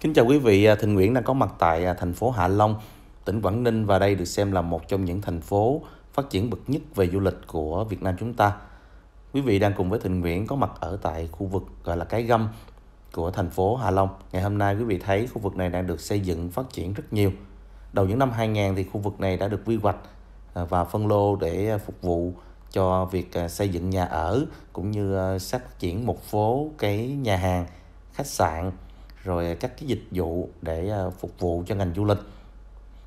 Kính chào quý vị, à, Thịnh Nguyễn đang có mặt tại à, thành phố Hạ Long, tỉnh Quảng Ninh và đây được xem là một trong những thành phố phát triển bậc nhất về du lịch của Việt Nam chúng ta. Quý vị đang cùng với Thịnh Nguyễn có mặt ở tại khu vực gọi là cái gâm của thành phố Hạ Long. Ngày hôm nay quý vị thấy khu vực này đang được xây dựng phát triển rất nhiều. Đầu những năm 2000 thì khu vực này đã được quy hoạch à, và phân lô để phục vụ cho việc xây dựng nhà ở cũng như phát triển một phố cái nhà hàng, khách sạn rồi các cái dịch vụ để ờ, phục vụ cho ngành du lịch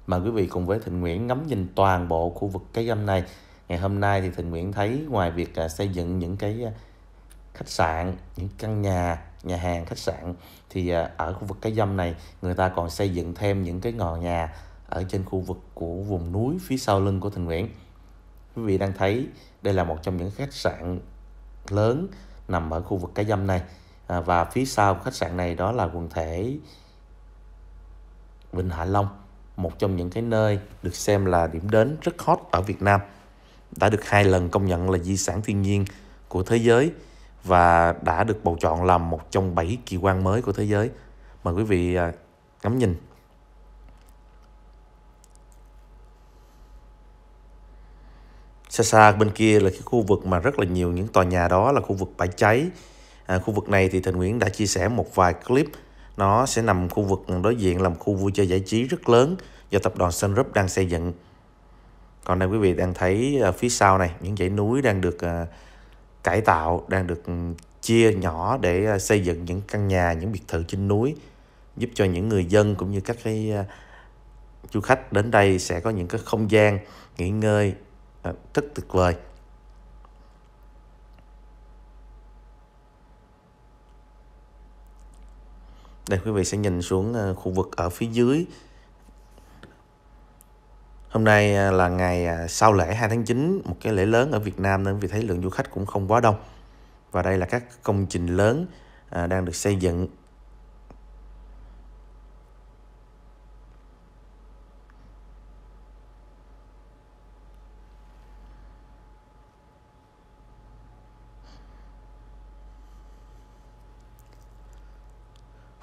mời quý vị cùng với Thịnh Nguyễn ngắm nhìn toàn bộ khu vực cái âm này ngày hôm nay thì Thịnh Nguyễn thấy ngoài việc ờ, xây dựng những cái ờ, khách sạn những căn nhà nhà hàng khách sạn thì ở khu vực cái dâm này người ta còn xây dựng thêm những cái ngò nhà ở trên khu vực của vùng núi phía sau lưng của Thịnh Nguyễn quý vị đang thấy đây là một trong những khách sạn lớn nằm ở khu vực cái dâm này À, và phía sau khách sạn này đó là quần thể Vịnh Hạ Long một trong những cái nơi được xem là điểm đến rất hot ở Việt Nam đã được hai lần công nhận là di sản thiên nhiên của thế giới và đã được bầu chọn làm một trong bảy kỳ quan mới của thế giới. Mời quý vị à, ngắm nhìn. Xa xa bên kia là cái khu vực mà rất là nhiều những tòa nhà đó là khu vực bãi cháy à, khu vực này thì Thành Nguyễn đã chia sẻ một vài clip nó sẽ nằm khu vực đối diện làm khu vui chơi giải trí rất lớn do tập đoàn Sun Group đang xây dựng. Còn đây quý vị đang thấy à, phía sau này những dãy núi đang được à, cải tạo, đang được ừ, chia nhỏ để à, xây dựng những căn nhà, những biệt thự trên núi giúp cho những người dân cũng như các cái du khách đến đây sẽ có những cái không gian nghỉ ngơi rất tuyệt vời. Đây quý vị sẽ nhìn xuống ờ, khu vực ở phía dưới. Hôm nay ờ, là ngày ờ, sau lễ 2 tháng 9, một cái lễ lớn ở Việt Nam nên vì thấy lượng du khách cũng không quá đông. Và đây là các công trình lớn đang được xây dựng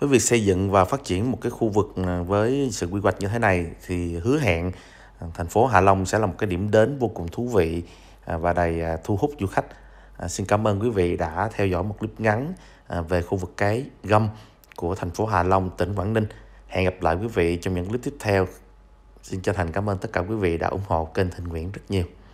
cái việc xây dựng và phát triển một cái khu vực à, với sự quy hoạch như thế này thì hứa hẹn à, thành phố Hạ Long sẽ là một cái điểm đến vô cùng thú vị à, và đầy thu hút du khách. Xin cảm ơn quý vị đã theo dõi một clip ngắn về khu vực cái gâm của thành phố Hạ Long, tỉnh Quảng Ninh. Hẹn gặp lại quý vị trong những clip tiếp theo. Xin chân thành cảm ơn tất cả quý vị đã ủng hộ kênh Thịnh Nguyễn rất nhiều.